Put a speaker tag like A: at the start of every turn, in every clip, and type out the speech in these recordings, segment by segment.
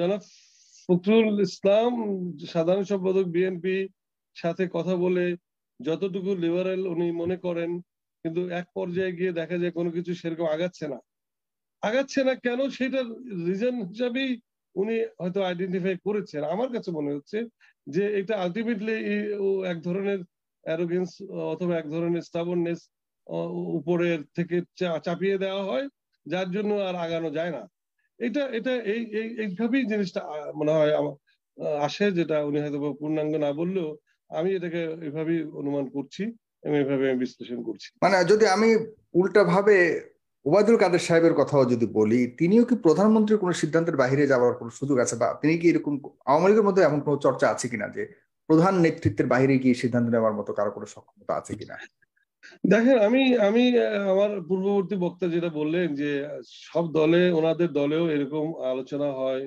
A: জনাব ফখরুল ইসলাম সাধারণ সম্পাদক বিএনপি সাথে কথা বলে যতটুকু লিবারেল উনি মনে করেন কিন্তু এক পর্যায়ে গিয়ে দেখা যায় কোনো কিছু সেরকম আগাচ্ছে না আগাচ্ছে না কেন সেটার রিজন হিসাবেই উনি হয়তো আইডেন্টিফাই করেছেন আমার কাছে মনে হচ্ছে যে এটা আলটিমেটলি ও এক ধরনের অ্যারোগেন্স অথবা এক ধরনের স্টাবননেস উপরের থেকে চাপিয়ে দেওয়া হয় যার জন্য আর আগানো যায় না এটা এটা এই এইভাবেই জিনিসটা মনে হয় আসে যেটা উনি হয়তো পূর্ণাঙ্গ না বললেও আমি এটাকে এভাবেই অনুমান করছি এবং এভাবে বিশ্লেষণ করছি
B: মানে যদি আমি উল্টা ভাবে ওবায়দুল কাদের সাহেবের কথাও যদি বলি তিনিও কি প্রধানমন্ত্রীর কোনো সিদ্ধান্তের বাহিরে যাওয়ার কোনো সুযোগ আছে বা তিনি কি এরকম আওয়ামী লীগের মধ্যে এমন কোনো চর্চা আছে কিনা যে প্রধান নেতৃত্বের বাহিরে গিয়ে সিদ্ধান্ত নেওয়ার মতো কারো কোনো সক্ষমতা আছে কিনা
A: দেখেন আমি আমি আমার পূর্ববর্তী বক্তা যেটা বললেন যে সব দলে ওনাদের দলেও এরকম আলোচনা হয়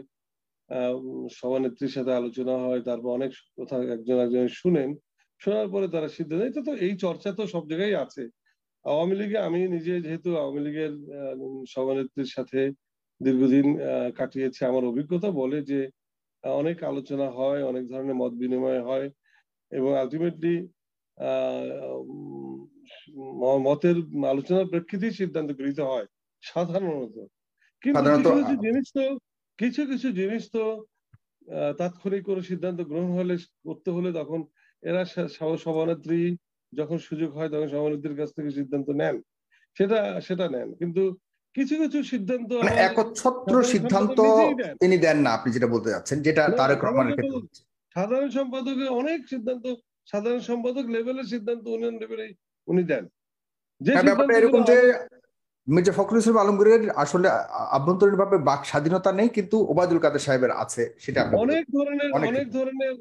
A: সভানেত্রীর সাথে আলোচনা হয় তারপর অনেক কথা একজন একজন শুনেন শোনার পরে তারা সিদ্ধান্ত এটা তো এই চর্চা তো সব জায়গায় আছে আওয়ামী লীগে আমি নিজে যেহেতু আওয়ামী লীগের সভানেত্রীর সাথে দীর্ঘদিন কাটিয়েছে আমার অভিজ্ঞতা বলে যে অনেক আলোচনা হয় অনেক ধরনের মত বিনিময় হয় এবং আলটিমেটলি মতের আলোচনার প্রেক্ষিতেই সিদ্ধান্ত গৃহীত হয় সাধারণত কিন্তু কিছু কিছু জিনিস তো কিছু কিছু জিনিস তো তাৎক্ষণিক কোন সিদ্ধান্ত গ্রহণ হলে করতে হলে তখন এরা সভানেত্রী যখন সুযোগ হয় তখন সভানেত্রীর কাছ থেকে সিদ্ধান্ত নেন সেটা সেটা নেন কিন্তু কিছু কিছু সিদ্ধান্ত মানে একচ্ছত্র সিদ্ধান্ত
B: তিনি দেন না আপনি যেটা বলতে যাচ্ছেন যেটা তারেক রহমানের
A: সাধারণ সম্পাদকের অনেক সিদ্ধান্ত সাধারণ সম্পাদক লেভেলের সিদ্ধান্ত উন্নয়ন লেভেলে উনি দেন
B: হ্যাঁ, ব্যাপারটা এরকম যে মির্জা ফখরুল ইসলাম আলমগীরের আসলে আভ্যন্তরীণভাবে বাক স্বাধীনতা নেই কিন্তু ওবায়দুল কাদের সাহেবের আছে সেটা অনেক
A: ধরনের অনেক ধরনের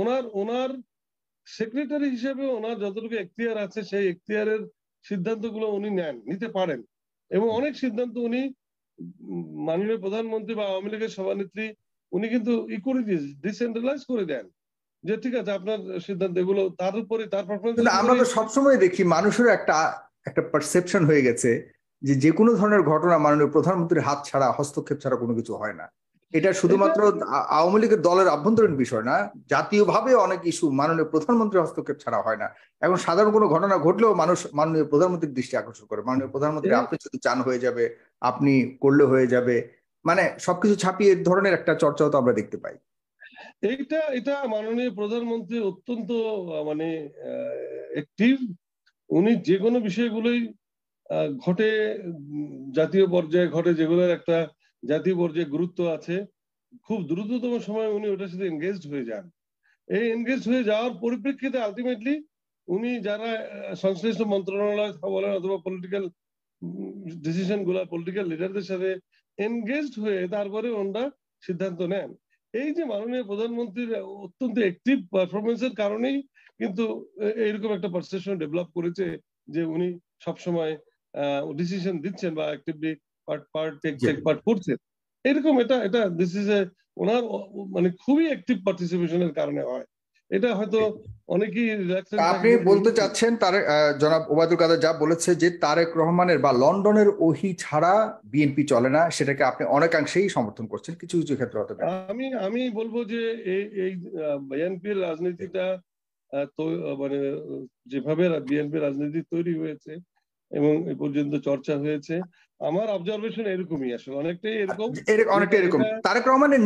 A: ওনার ওনার সেক্রেটারি হিসেবে ওনার যতটুকু এখতিয়ার আছে সেই এখতিয়ারের সিদ্ধান্তগুলো উনি নেন নিতে পারেন এবং অনেক সিদ্ধান্ত উনি মাননীয় প্রধানমন্ত্রী বা আওয়ামী লীগের সভানেত্রী উনি কিন্তু ই করে দিয়ে ডিসেন্ট্রালাইজ করে দেন যে ঠিক আছে আপনার সিদ্ধান্ত এগুলো তার উপরে তার পারফরমেন্স আমরা তো
B: সবসময় দেখি মানুষের একটা একটা পারসেপশন হয়ে গেছে যে যে কোনো ধরনের ঘটনা মাননীয় প্রধানমন্ত্রীর হাত ছাড়া হস্তক্ষেপ ছাড়া কোনো কিছু হয় না এটা শুধুমাত্র আওয়ামী লীগের দলের আভ্যন্তরীণ বিষয় না জাতীয়ভাবে অনেক ইস্যু মাননীয় প্রধানমন্ত্রী হস্তক্ষেপ ছাড়া হয় না এখন সাধারণ কোনো ঘটনা ঘটলেও মানুষ মাননীয় প্রধানমন্ত্রীর দৃষ্টি আকর্ষণ করে মাননীয় প্রধানমন্ত্রী আপনি শুধু চান হয়ে যাবে আপনি করলে হয়ে যাবে মানে সবকিছু ছাপিয়ে ধরনের একটা চর্চাও তো আমরা দেখতে পাই
A: এইটা এটা মাননীয় প্রধানমন্ত্রী অত্যন্ত মানে একটিভ উনি যে কোনো বিষয়গুলোই ঘটে জাতীয় পর্যায়ে ঘটে যেগুলোর একটা জাতীয় পর্যায়ে গুরুত্ব আছে খুব দ্রুততম সময় উনি ওটার সাথে এনগেজড হয়ে যান এই এনগেজ হয়ে যাওয়ার পরিপ্রেক্ষিতে আলটিমেটলি উনি যারা সংশ্লিষ্ট মন্ত্রণালয় বলেন অথবা পলিটিক্যাল ডিসিশন গুলা পলিটিক্যাল লিডারদের সাথে এনগেজড হয়ে তারপরে ওনারা সিদ্ধান্ত নেন এই যে মাননীয় প্রধানমন্ত্রীর অত্যন্ত অ্যাক্টিভ এর কারণেই কিন্তু এইরকম একটা পারসেপশন ডেভেলপ করেছে যে উনি সবসময় ডিসিশন দিচ্ছেন বা actively part part take part করছেন এরকম এটা এটা দিস ইজ এ ওনার মানে খুবই অ্যাক্টিভ পার্টিসিপেশনের কারণে হয় এটা হয়তো
B: অনেকেই আপনি বলতে চাচ্ছেন তার জনাব ওবায়দুল কাদের যা বলেছে যে তারেক রহমানের বা লন্ডনের ওহি ছাড়া বিএনপি চলে না সেটাকে আপনি অনেকাংশেই সমর্থন করছেন কিছু কিছু ক্ষেত্রে হতে পারে
A: আমি আমি বলবো যে এই এই বিএনপির রাজনীতিটা তো মানে যেভাবে বিএনপি রাজনীতি তৈরি হয়েছে এবং এ পর্যন্ত চর্চা হয়েছে আমার অবজারভেশন এরকমই আসলে অনেকটাই এরকম আচ্ছা, অনেকটাই এরকম তারেক
B: রহমানের